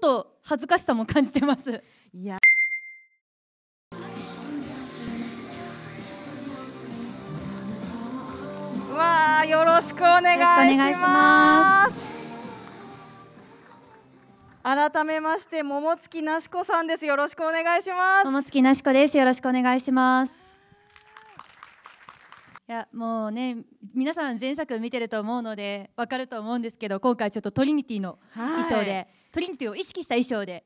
っと恥ずかしさも感じてます。いやわあよろしくお願いします改めまして桃月なしこさんですよろしくお願いします桃月なしこですよろしくお願いしますやもうね皆さん前作見てると思うので分かると思うんですけど今回ちょっとトリニティの衣装で。トリニティを意識した衣装で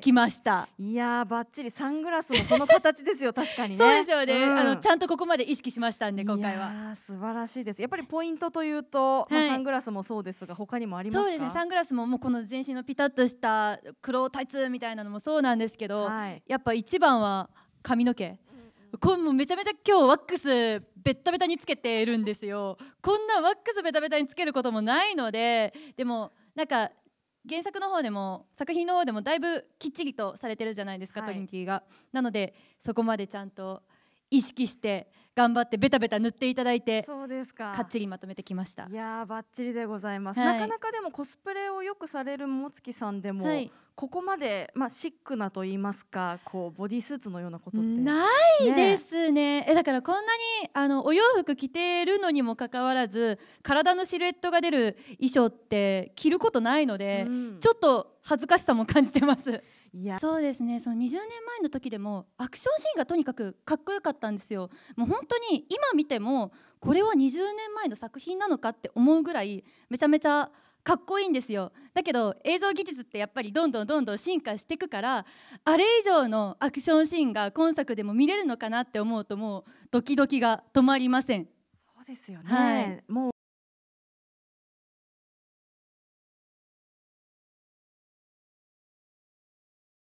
来ましたいやばっちりサングラスもその形ですよ 確かに、ね、そうですよね、うん、あのちゃんとここまで意識しましたんで今回は素晴らしいですやっぱりポイントというと、はい、サングラスもそうですが他にもありますそうですねサングラスももうこの全身のピタッとした黒タイツみたいなのもそうなんですけど、はい、やっぱ一番は髪の毛これもめちゃめちゃ今日ワックスベっタベタにつけてるんですよこんなワックスベタベタにつけることもないのででもなんか原作の方でも作品の方でもだいぶきっちりとされてるじゃないですか、はい、トリニティがなのでそこまでちゃんと意識して頑張ってベタベタ塗っていただいてそうですかかっちりまとめてきましたいやばっちりでございます、はい、なかなかでもコスプレをよくされるもつきさんでも、はい、ここまで、まあ、シックなと言いますかこうボディースーツのようなことってないですだからこんなにあのお洋服着てるのにもかかわらず体のシルエットが出る衣装って着ることないので、うん、ちょっと恥ずかしさも感じてます。いやそうですねその20年前の時でもアクションシーンがとにかくかっこよかったんですよ。もう本当に今見てもこれは20年前の作品なのかって思うぐらいめちゃめちゃかっこいいんですよだけど映像技術ってやっぱりどんどんどんどん進化していくからあれ以上のアクションシーンが今作でも見れるのかなって思うともうドキドキが止まりませんそうですよね、はい、もう